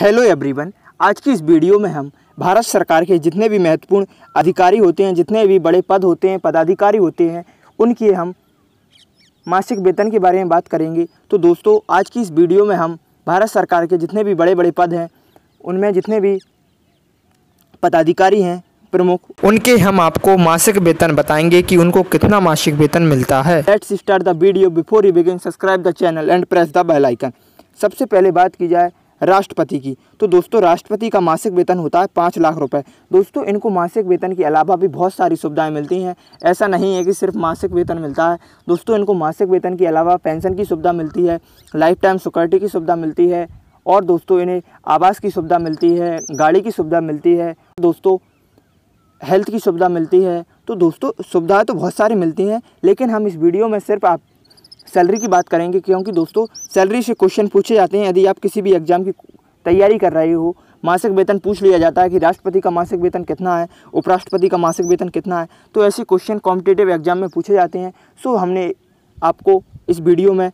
hello everyone आज की इस वीडियो में हम भारत सरकार के जितने भी महत्वपूर्ण अधिकारी होते हैं जितने भी बड़े पद होते हैं पदाधिकारी होते हैं उनके हम मासिक वेतन के बारे में बात करेंगे तो दोस्तों आज की इस वीडियो में हम भारत सरकार के जितने भी बड़े बड़े पद हैं उनमें जितने भी पदाधिकारी हैं प्रमुख उनके हम आपको मासिक वेतन बताएंगे कि उनको कितना मासिक वेतन मिलता है let's start the video before you begin subscribe the channel and press the bell icon सबसे पहले बात की जाए राष्ट्रपति की तो दोस्तों राष्ट्रपति का मासिक वेतन होता है पाँच लाख रुपए दोस्तों इनको मासिक वेतन के अलावा भी बहुत सारी सुविधाएं मिलती हैं ऐसा नहीं है कि सिर्फ मासिक वेतन मिलता है दोस्तों इनको मासिक वेतन के अलावा पेंशन की सुविधा मिलती है लाइफ टाइम सिक्योरिटी की सुविधा मिलती है और दोस्तों इन्हें आवास की सुविधा मिलती है गाड़ी की सुविधा मिलती है दोस्तों हेल्थ की सुविधा मिलती है तो दोस्तों सुविधाएँ तो बहुत सारी मिलती हैं लेकिन हम इस वीडियो में सिर्फ आप सैलरी की बात करेंगे क्योंकि दोस्तों सैलरी से क्वेश्चन पूछे जाते हैं यदि आप किसी भी एग्ज़ाम की तैयारी कर रहे हो मासिक वेतन पूछ लिया जाता है कि राष्ट्रपति का मासिक वेतन कितना है उपराष्ट्रपति का मासिक वेतन कितना है तो ऐसे क्वेश्चन कॉम्पिटेटिव एग्जाम में पूछे जाते हैं सो हमने आपको इस वीडियो में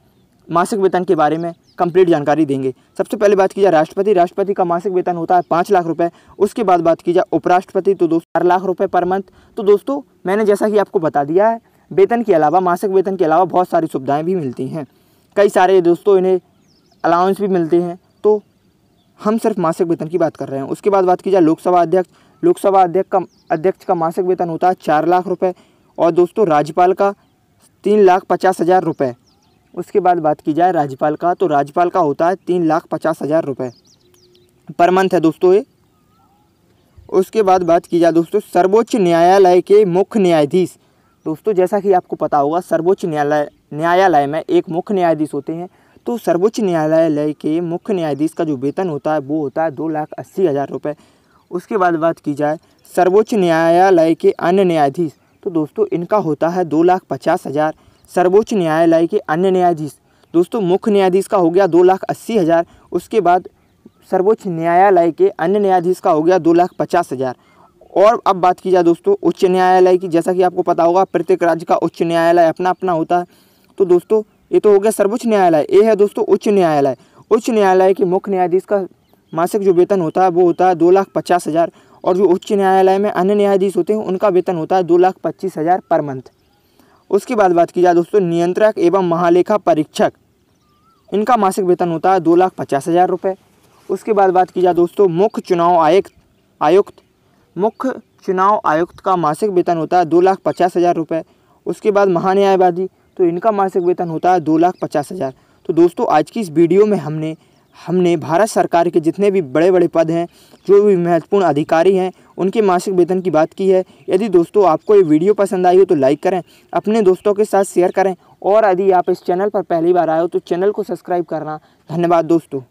मासिक वेतन के बारे में कंप्लीट जानकारी देंगे सबसे पहले बात की जाए राष्ट्रपति राष्ट्रपति का मासिक वेतन होता है पाँच लाख रुपए उसके बाद बात की जाए उपराष्ट्रपति तो दोस्तों चार लाख रुपए पर मंथ तो दोस्तों मैंने जैसा कि आपको बता दिया है वेतन के अलावा मासिक वेतन के अलावा बहुत सारी सुविधाएँ भी मिलती हैं कई सारे दोस्तों इन्हें अलाउंस भी मिलते हैं तो हम सिर्फ मासिक वेतन की बात कर रहे हैं उसके बाद बात की जाए लोकसभा अध्यक्ष लोकसभा अध्यक्ष का अध्यक्ष का मासिक वेतन होता है चार लाख रुपये और दोस्तों राज्यपाल का तीन लाख पचास हज़ार रुपये उसके बाद बात की जाए राज्यपाल का तो राज्यपाल का होता है तीन लाख पचास हज़ार रुपये पर मंथ है दोस्तों ये उसके बाद बात की जाए दोस्तों सर्वोच्च न्यायालय के मुख्य न्यायाधीश दोस्तों जैसा कि आपको पता होगा सर्वोच्च न्यायालय न्यायालय में एक मुख्य न्यायाधीश होते हैं तो सर्वोच्च न्यायालय के मुख्य न्यायाधीश का जो वेतन होता है वो होता है दो लाख अस्सी हज़ार रुपये उसके बाद बात की जाए सर्वोच्च न्यायालय के अन्य न्यायाधीश तो दोस्तों इनका होता है दो लाख पचास हज़ार सर्वोच्च न्यायालय के अन्य न्यायाधीश दोस्तों मुख्य न्यायाधीश का हो गया दो लाख अस्सी हज़ार उसके बाद सर्वोच्च न्यायालय के अन्य न्यायाधीश का हो गया दो लाख पचास हज़ार और अब बात की जाए दोस्तों उच्च न्यायालय की जैसा कि आपको पता होगा प्रत्येक राज्य का उच्च न्यायालय अपना अपना होता है तो दोस्तों ये तो हो गया सर्वोच्च न्यायालय ये है दोस्तों उच्च न्यायालय उच्च न्यायालय के मुख्य न्यायाधीश का मासिक जो वेतन होता है वो होता है दो लाख पचास हज़ार और जो उच्च न्यायालय में अन्य न्यायाधीश होते हैं उनका वेतन होता है दो लाख पच्चीस हज़ार पर मंथ उसके बाद बात की जाए दोस्तों नियंत्रक एवं महालेखा परीक्षक इनका मासिक वेतन होता है दो लाख पचास हज़ार रुपये उसके बाद बात की जाए दोस्तों मुख्य चुनाव आयुक्त आयुक्त मुख्य चुनाव आयुक्त का मासिक वेतन होता है दो लाख पचास हज़ार रुपये उसके बाद महान्यायवादी तो इनका मासिक वेतन होता है दो लाख पचास हज़ार तो दोस्तों आज की इस वीडियो में हमने हमने भारत सरकार के जितने भी बड़े बड़े पद हैं जो भी महत्वपूर्ण अधिकारी हैं उनके मासिक वेतन की बात की है यदि दोस्तों आपको ये वीडियो पसंद आई हो तो लाइक करें अपने दोस्तों के साथ शेयर करें और यदि आप इस चैनल पर पहली बार आए हो तो चैनल को सब्सक्राइब करना धन्यवाद दोस्तों